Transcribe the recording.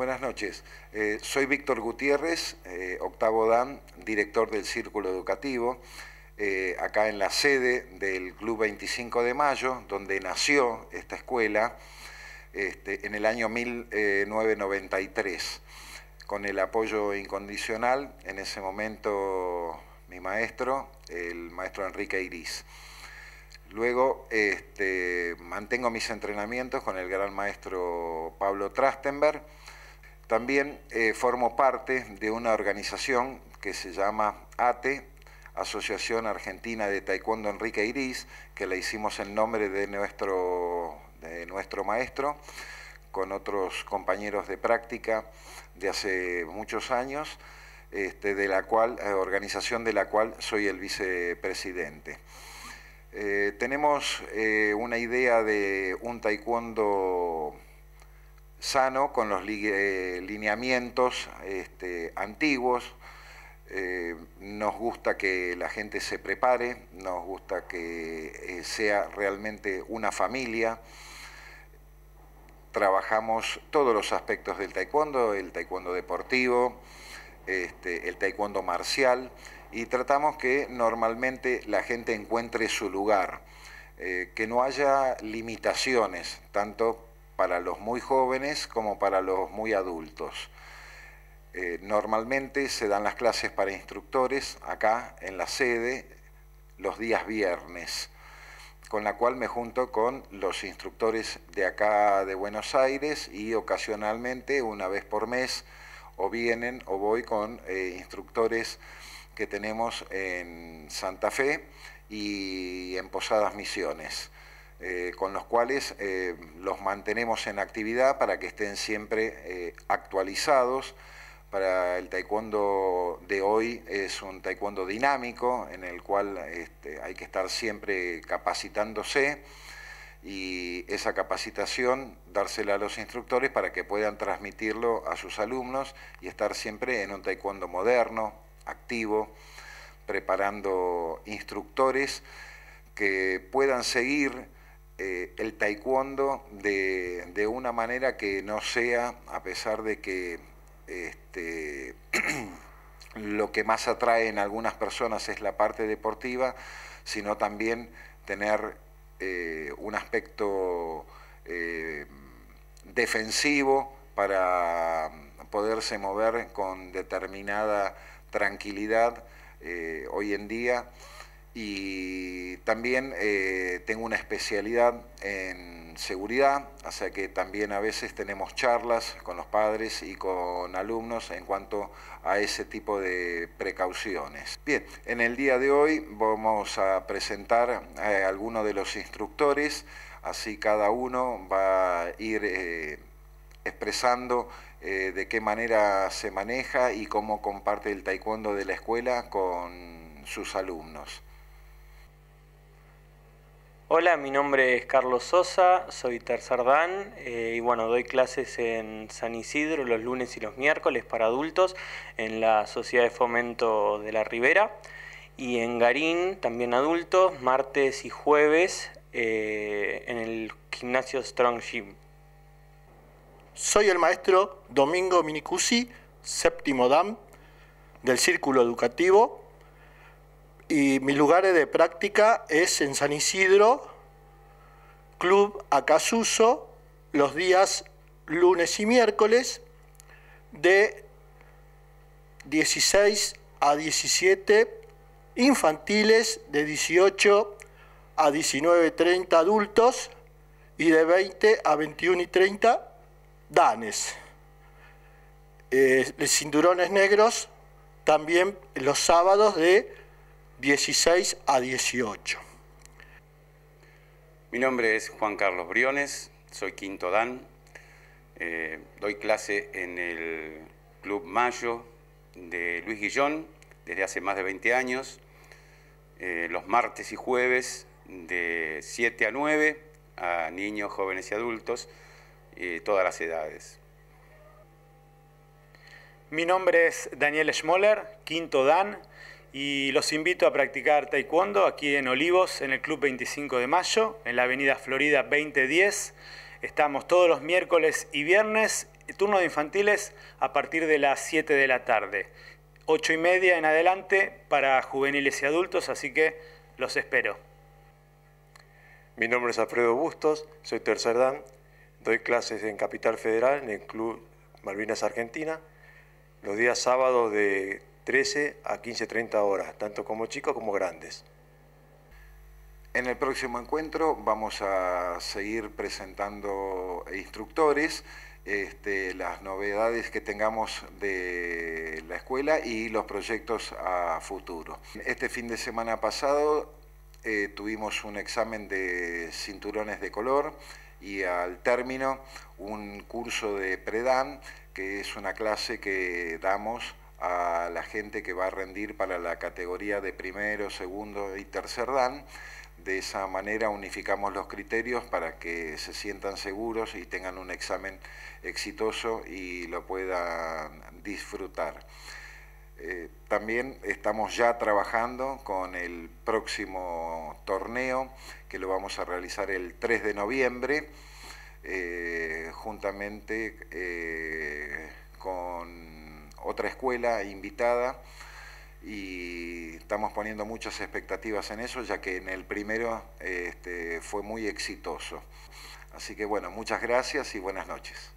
Buenas noches. Eh, soy Víctor Gutiérrez, eh, octavo dan, director del Círculo Educativo, eh, acá en la sede del Club 25 de Mayo, donde nació esta escuela este, en el año 1993, con el apoyo incondicional, en ese momento mi maestro, el maestro Enrique Iris. Luego este, mantengo mis entrenamientos con el gran maestro Pablo Trastenberg también eh, formo parte de una organización que se llama ATE, Asociación Argentina de Taekwondo Enrique Iris, que la hicimos en nombre de nuestro, nuestro maestro, con otros compañeros de práctica de hace muchos años, este, de la cual, eh, organización de la cual soy el vicepresidente. Eh, tenemos una idea de un taekwondo sano con los eh, lineamientos este, antiguos. Eh, nos gusta que la gente se prepare, nos gusta que eh, sea realmente una familia. Trabajamos todos los aspectos del taekwondo, el taekwondo deportivo, este, el taekwondo marcial, y tratamos que normalmente la gente encuentre su lugar, que no haya limitaciones, tanto para los muy jóvenes como para los muy adultos. Eh, normalmente se dan las clases para instructores acá en la sede los días viernes, con la cual me junto con los instructores de acá de Buenos Aires y ocasionalmente, una vez por mes, o vienen o voy con eh, instructores que tenemos en Santa Fe y en Posadas Misiones. Eh, con los cuales eh, los mantenemos en actividad para que estén siempre eh, actualizados. Para el taekwondo de hoy es un taekwondo dinámico en el cual este, hay que estar siempre capacitándose y esa capacitación dársela a los instructores para que puedan transmitirlo a sus alumnos y estar siempre en un taekwondo moderno, activo, preparando instructores que puedan seguir eh, el taekwondo de, una manera que no sea, a pesar de que este, lo que más atrae en algunas personas es la parte deportiva, sino también tener eh, un aspecto eh, defensivo para poderse mover con determinada tranquilidad hoy en día y también eh, tengo una especialidad en seguridad, o sea que también a veces tenemos charlas con los padres y con alumnos en cuanto a ese tipo de precauciones. Bien, en el día de hoy vamos a presentar a eh, algunos de los instructores, así cada uno va a ir eh, expresando de qué manera se maneja y cómo comparte el taekwondo de la escuela con sus alumnos. Hola, mi nombre es Carlos Sosa, soy tercer dan eh, y bueno, doy clases en San Isidro los lunes y los miércoles para adultos en la Sociedad de Fomento de la Ribera y en Garín también adultos martes y jueves eh, en el gimnasio Strong Gym. Soy el maestro Domingo Minicusi, séptimo dan del Círculo Educativo y mi lugares de práctica es en San Isidro, Club Acasuso, los días lunes y miércoles de 16 a 17 infantiles, de 18 a 30 adultos y de 20 a 21 y 30 danes. Eh, cinturones negros también los sábados de 16 a 18. Mi nombre es Juan Carlos Briones, soy quinto dan, eh, doy clase en el Club Mayo de Luis Guillón desde hace más de 20 años, eh, los martes y jueves de 7 a 9 a niños, jóvenes y adultos, de eh, todas las edades. Mi nombre es Daniel Schmoller, quinto dan, y los invito a practicar taekwondo aquí en Olivos, en el Club 25 de Mayo, en la Avenida Florida 2010. Estamos todos los miércoles y viernes, turno de infantiles a partir de las 7 de la tarde. 8 y media en adelante para juveniles y adultos, así que los espero. Mi nombre es Alfredo Bustos, soy tercer dan, doy clases en Capital Federal, en el Club Malvinas Argentina, los días sábados de 13 a 30 horas, tanto como chicos como grandes. En el próximo encuentro vamos a seguir presentando instructores, este, las novedades que tengamos de la escuela y los proyectos a futuro. Este fin de semana pasado eh, tuvimos un examen de cinturones de color y al término un curso de predan, que es una clase que damos a la gente que va a rendir para la categoría de primero, segundo y tercer dan. De esa manera unificamos los criterios para que se sientan seguros y tengan un examen exitoso y lo puedan disfrutar. Eh, también estamos ya trabajando con el próximo torneo que lo vamos a realizar el 3 de noviembre, eh, juntamente eh, con otra escuela invitada y estamos poniendo muchas expectativas en eso, ya que en el primero este, fue muy exitoso. Así que bueno, muchas gracias y buenas noches.